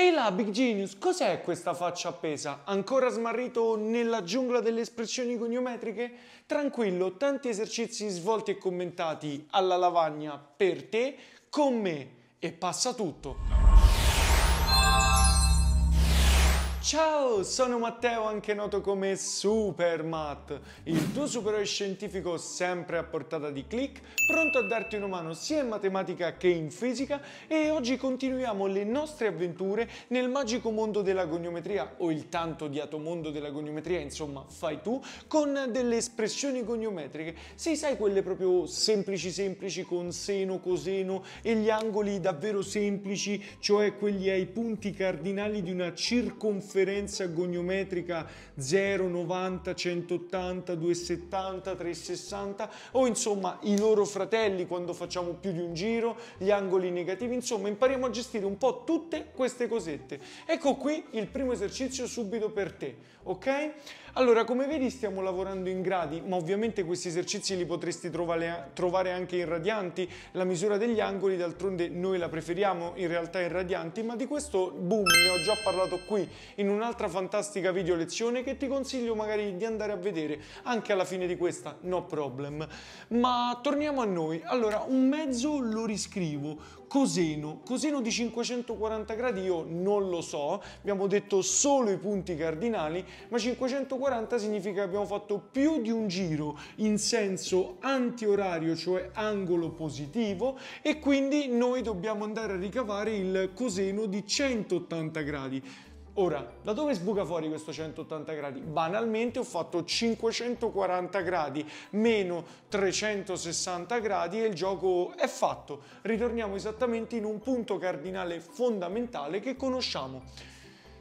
Ehi là, Big Genius, cos'è questa faccia appesa? Ancora smarrito nella giungla delle espressioni goniometriche? Tranquillo, tanti esercizi svolti e commentati alla lavagna per te, con me, e passa tutto. Ciao, sono Matteo, anche noto come Supermat, il tuo supereroe scientifico sempre a portata di click, pronto a darti una mano sia in matematica che in fisica e oggi continuiamo le nostre avventure nel magico mondo della goniometria o il tanto odiato mondo della goniometria, insomma, fai tu, con delle espressioni goniometriche. Sì, sai quelle proprio semplici semplici con seno, coseno e gli angoli davvero semplici, cioè quelli ai punti cardinali di una circonferenza differenza goniometrica 0, 90, 180, 270, 360 o insomma i loro fratelli quando facciamo più di un giro, gli angoli negativi, insomma impariamo a gestire un po' tutte queste cosette. Ecco qui il primo esercizio subito per te, ok? Allora, come vedi stiamo lavorando in gradi, ma ovviamente questi esercizi li potresti trovare, trovare anche in radianti. La misura degli angoli, d'altronde noi la preferiamo in realtà in radianti, ma di questo boom ne ho già parlato qui, in un'altra fantastica video lezione che ti consiglio magari di andare a vedere anche alla fine di questa, no problem. Ma torniamo a noi. Allora, un mezzo lo riscrivo. Coseno, coseno di 540 gradi io non lo so, abbiamo detto solo i punti cardinali, ma 540 40 significa che abbiamo fatto più di un giro in senso antiorario, cioè angolo positivo, e quindi noi dobbiamo andare a ricavare il coseno di 180 gradi. Ora, da dove sbuca fuori questo 180 gradi? Banalmente ho fatto 540 gradi meno 360 gradi e il gioco è fatto. Ritorniamo esattamente in un punto cardinale fondamentale che conosciamo.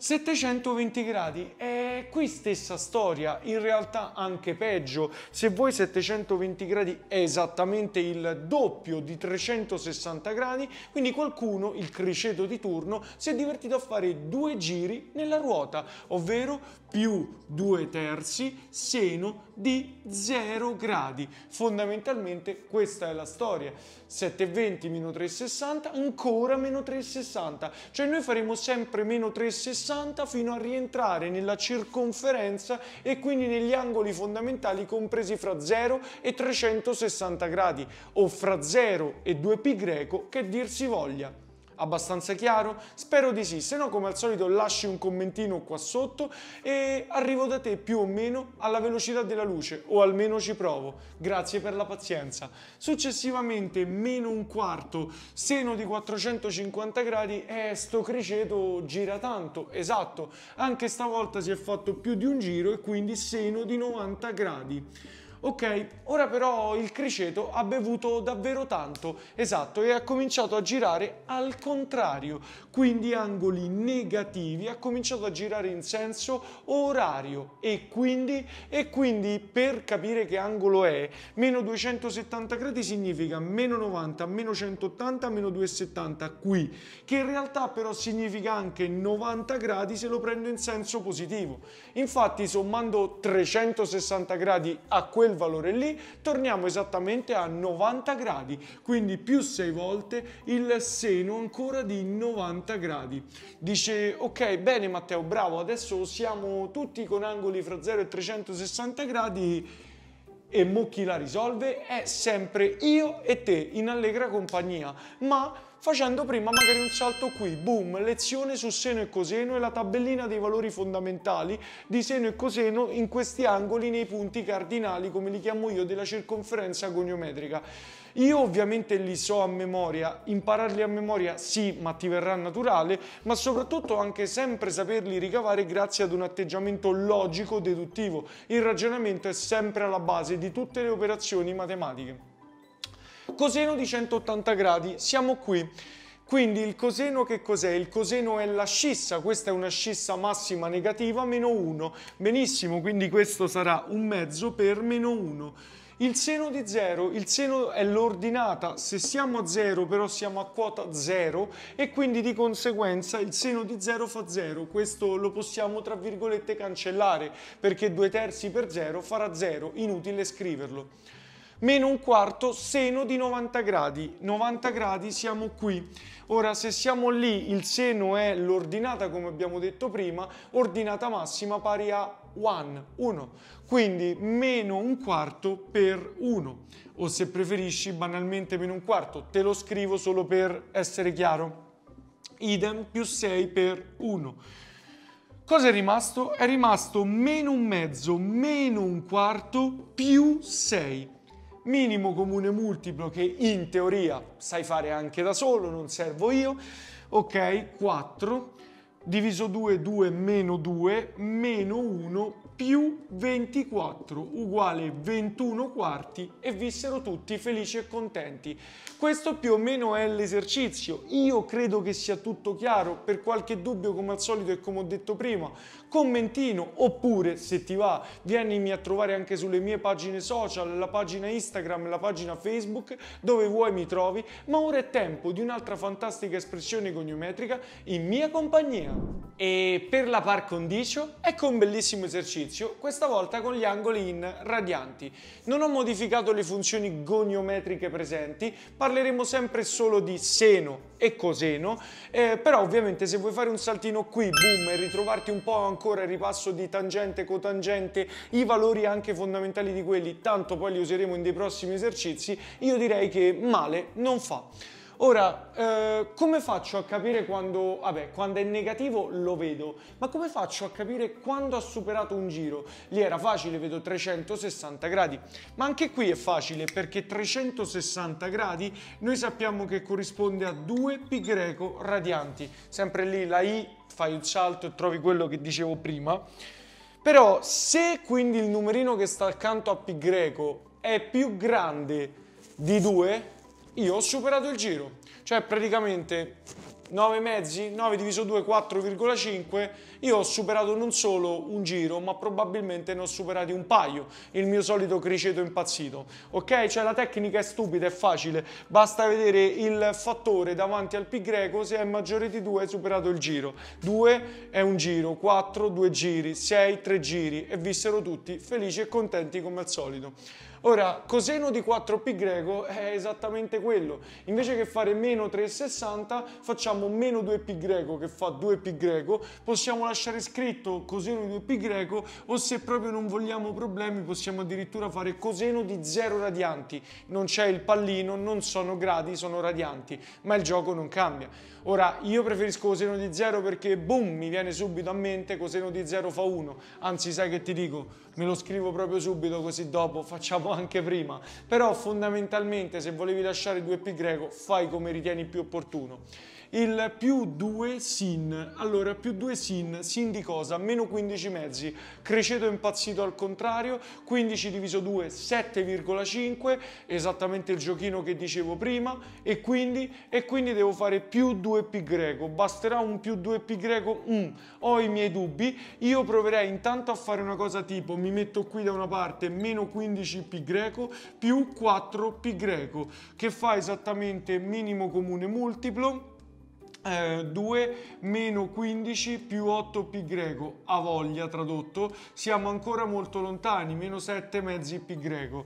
720 gradi e qui stessa storia, in realtà anche peggio, se vuoi 720 gradi è esattamente il doppio di 360 gradi, quindi qualcuno, il criceto di turno, si è divertito a fare due giri nella ruota, ovvero più 2 terzi seno di 0 gradi. Fondamentalmente questa è la storia. 720 meno 360, ancora meno 360. Cioè noi faremo sempre meno 360 fino a rientrare nella circonferenza e quindi negli angoli fondamentali compresi fra 0 e 360 gradi o fra 0 e 2π che dir si voglia. Abbastanza chiaro? Spero di sì, se no come al solito lasci un commentino qua sotto e arrivo da te più o meno alla velocità della luce, o almeno ci provo. Grazie per la pazienza. Successivamente meno un quarto, seno di 450 gradi e eh, sto criceto gira tanto, esatto. Anche stavolta si è fatto più di un giro e quindi seno di 90 gradi. Ok, ora però il criceto ha bevuto davvero tanto, esatto, e ha cominciato a girare al contrario, quindi angoli negativi, ha cominciato a girare in senso orario e quindi, e quindi per capire che angolo è, meno 270 gradi significa meno 90, meno 180, meno 270 qui, che in realtà però significa anche 90 gradi se lo prendo in senso positivo. Infatti sommando 360 gradi a questo quel valore lì torniamo esattamente a 90 gradi, quindi più 6 volte il seno ancora di 90 gradi. Dice ok bene Matteo bravo adesso siamo tutti con angoli fra 0 e 360 gradi e mo chi la risolve è sempre io e te in allegra compagnia ma facendo prima magari un salto qui, boom, lezione su seno e coseno e la tabellina dei valori fondamentali di seno e coseno in questi angoli, nei punti cardinali, come li chiamo io, della circonferenza goniometrica. Io ovviamente li so a memoria, impararli a memoria sì, ma ti verrà naturale, ma soprattutto anche sempre saperli ricavare grazie ad un atteggiamento logico deduttivo. Il ragionamento è sempre alla base di tutte le operazioni matematiche. Coseno di 180 gradi, siamo qui. Quindi il coseno che cos'è? Il coseno è la scissa, questa è una scissa massima negativa, meno 1. Benissimo, quindi questo sarà un mezzo per meno 1. Il seno di 0, il seno è l'ordinata, se siamo a 0 però siamo a quota 0 e quindi di conseguenza il seno di 0 fa 0, questo lo possiamo tra virgolette cancellare perché 2 terzi per 0 farà 0, inutile scriverlo meno un quarto seno di 90 gradi. 90 gradi siamo qui. Ora, se siamo lì, il seno è l'ordinata, come abbiamo detto prima, ordinata massima pari a 1, 1. Quindi meno un quarto per 1. O se preferisci, banalmente meno un quarto. Te lo scrivo solo per essere chiaro. Idem più 6 per 1. Cosa è rimasto? È rimasto meno un mezzo, meno un quarto, più 6 minimo comune multiplo che in teoria sai fare anche da solo, non servo io, ok, 4 diviso 2, 2 meno 2, meno 1 più 24 uguale 21 quarti e vissero tutti felici e contenti. Questo più o meno è l'esercizio. Io credo che sia tutto chiaro, per qualche dubbio come al solito e come ho detto prima, commentino oppure se ti va vienimi a trovare anche sulle mie pagine social, la pagina Instagram, la pagina Facebook, dove vuoi mi trovi, ma ora è tempo di un'altra fantastica espressione goniometrica in mia compagnia. E per la par condicio ecco un bellissimo esercizio, questa volta con gli angoli in radianti. Non ho modificato le funzioni goniometriche presenti, parleremo sempre solo di seno e coseno, eh, però ovviamente se vuoi fare un saltino qui, boom, e ritrovarti un po' ancora il ripasso di tangente, cotangente, i valori anche fondamentali di quelli, tanto poi li useremo in dei prossimi esercizi, io direi che male non fa. Ora, eh, come faccio a capire quando, vabbè, quando è negativo lo vedo, ma come faccio a capire quando ha superato un giro? Lì era facile, vedo 360 gradi, ma anche qui è facile perché 360 gradi noi sappiamo che corrisponde a 2π radianti, sempre lì la i, fai il salto e trovi quello che dicevo prima, però se quindi il numerino che sta accanto a π è più grande di 2, io ho superato il giro. Cioè praticamente 9 mezzi, 9 diviso 2, 4,5, io ho superato non solo un giro, ma probabilmente ne ho superati un paio, il mio solito criceto impazzito, ok? Cioè la tecnica è stupida, è facile, basta vedere il fattore davanti al pi greco, se è maggiore di 2 hai superato il giro, 2 è un giro, 4 due giri, 6 tre giri e vissero tutti felici e contenti come al solito. Ora, coseno di 4pi greco è esattamente quello, invece che fare meno 3,60 facciamo facciamo meno 2π greco che fa 2π greco, possiamo lasciare scritto coseno di 2π greco o se proprio non vogliamo problemi possiamo addirittura fare coseno di 0 radianti. Non c'è il pallino, non sono gradi, sono radianti, ma il gioco non cambia. Ora, io preferisco coseno di 0 perché, boom, mi viene subito a mente coseno di 0 fa 1. Anzi, sai che ti dico, me lo scrivo proprio subito così dopo facciamo anche prima. Però fondamentalmente se volevi lasciare 2π greco fai come ritieni più opportuno il più 2 sin. Allora, più 2 sin, sin di cosa? Meno 15 mezzi. Cresceto impazzito al contrario, 15 diviso 2, 7,5, esattamente il giochino che dicevo prima, e quindi, e quindi devo fare più 2π greco. Basterà un più 2π greco? Mm, ho i miei dubbi. Io proverei intanto a fare una cosa tipo, mi metto qui da una parte, meno 15π greco, più 4π greco, che fa esattamente minimo comune multiplo eh, 2 meno 15 più 8 pi greco a voglia tradotto siamo ancora molto lontani meno 7 mezzi pi greco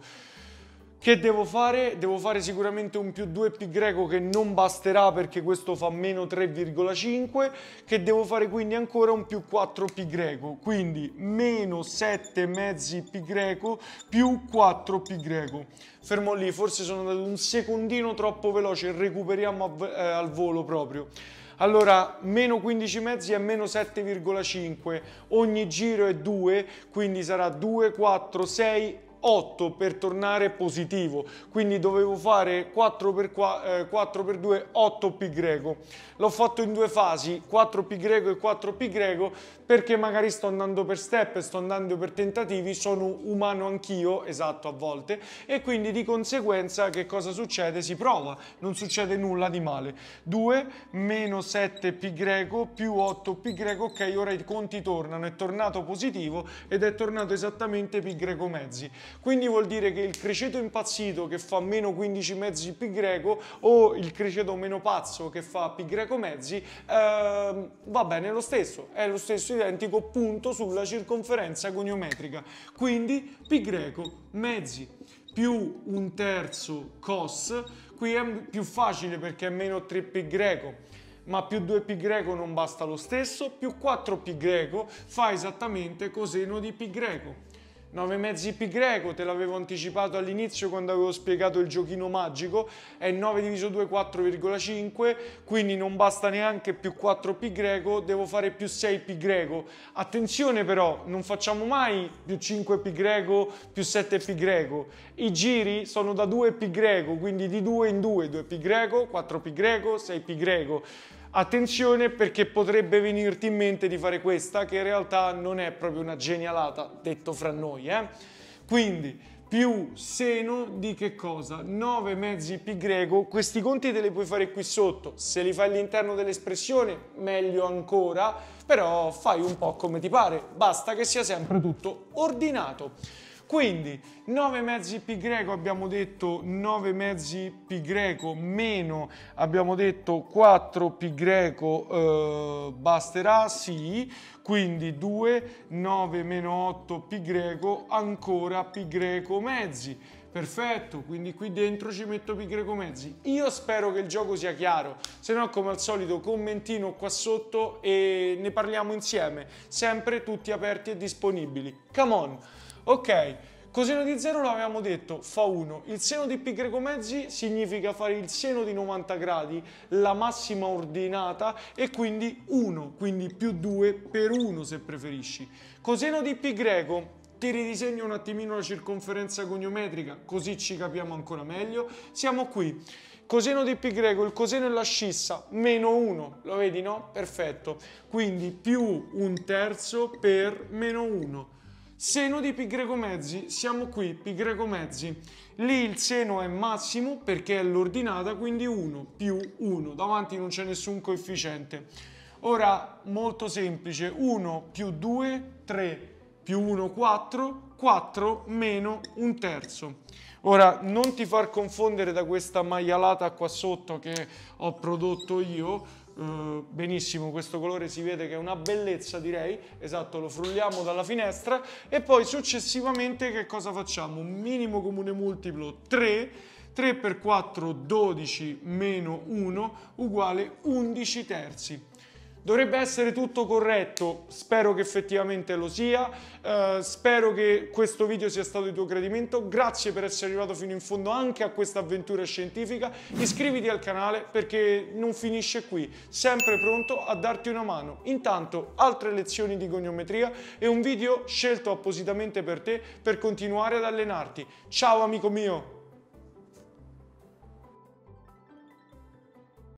che devo fare? Devo fare sicuramente un più 2 pi greco che non basterà perché questo fa meno 3,5, che devo fare quindi ancora un più 4 pi greco, quindi meno 7 mezzi pi greco più 4 pi greco. Fermo lì, forse sono andato un secondino troppo veloce, recuperiamo eh, al volo proprio. Allora, meno 15 mezzi è meno 7,5, ogni giro è 2, quindi sarà 2, 4, 6, 8 per tornare positivo, quindi dovevo fare 4 per, 4, 4 eh, per 2, 8 π greco. L'ho fatto in due fasi, 4 π greco e 4 π greco, perché magari sto andando per step, sto andando per tentativi, sono umano anch'io, esatto, a volte, e quindi di conseguenza che cosa succede? Si prova, non succede nulla di male. 2 meno 7 π greco più 8 π greco, ok, ora i conti tornano, è tornato positivo ed è tornato esattamente π greco mezzi. Quindi vuol dire che il criceto impazzito che fa meno 15 mezzi pi greco o il criceto meno pazzo che fa pi greco mezzi eh, va bene lo stesso, è lo stesso identico punto sulla circonferenza goniometrica. Quindi pi greco mezzi più un terzo cos, qui è più facile perché è meno 3pi greco, ma più 2pi greco non basta lo stesso, più 4pi greco fa esattamente coseno di pi greco. 9 mezzi pi greco, te l'avevo anticipato all'inizio quando avevo spiegato il giochino magico, è 9 diviso 2 4,5, quindi non basta neanche più 4 pi greco, devo fare più 6 pi greco. Attenzione però, non facciamo mai più 5 pi greco più 7 pi greco. I giri sono da 2 pi greco, quindi di 2 in 2, 2 pi greco, 4 pi greco, 6 pi greco. Attenzione perché potrebbe venirti in mente di fare questa che in realtà non è proprio una genialata, detto fra noi. Eh? Quindi più seno di che cosa? 9 mezzi pi greco, questi conti te li puoi fare qui sotto, se li fai all'interno dell'espressione meglio ancora, però fai un po' come ti pare, basta che sia sempre tutto ordinato. Quindi 9 mezzi pi greco abbiamo detto 9 mezzi pi greco meno abbiamo detto 4 pi greco eh, basterà, sì, quindi 2, 9 meno 8 pi greco ancora pi greco mezzi. Perfetto, quindi qui dentro ci metto pi greco mezzi. Io spero che il gioco sia chiaro, se no come al solito commentino qua sotto e ne parliamo insieme, sempre tutti aperti e disponibili. Come on! Ok, coseno di 0 l'avevamo detto, fa 1. Il seno di π greco mezzi significa fare il seno di 90 gradi, la massima ordinata e quindi 1, quindi più 2 per 1 se preferisci. Coseno di π greco ti ridisegno un attimino la circonferenza goniometrica, così ci capiamo ancora meglio. Siamo qui. Coseno di π greco, il coseno è la scissa, meno 1, lo vedi no? Perfetto. Quindi più un terzo per meno 1. Seno di pi greco mezzi, siamo qui, pi greco mezzi. Lì il seno è massimo perché è l'ordinata, quindi 1 più 1. Davanti non c'è nessun coefficiente. Ora, molto semplice, 1 più 2, 3 più 1, 4, 4 meno un terzo. Ora, non ti far confondere da questa maialata qua sotto che ho prodotto io, Mm, benissimo questo colore si vede che è una bellezza direi esatto lo frulliamo dalla finestra e poi successivamente che cosa facciamo un minimo comune multiplo 3 3 per 4 12 meno 1 uguale 11 terzi Dovrebbe essere tutto corretto, spero che effettivamente lo sia, eh, spero che questo video sia stato di tuo gradimento, grazie per essere arrivato fino in fondo anche a questa avventura scientifica, iscriviti al canale perché non finisce qui, sempre pronto a darti una mano. Intanto altre lezioni di goniometria e un video scelto appositamente per te per continuare ad allenarti. Ciao amico mio!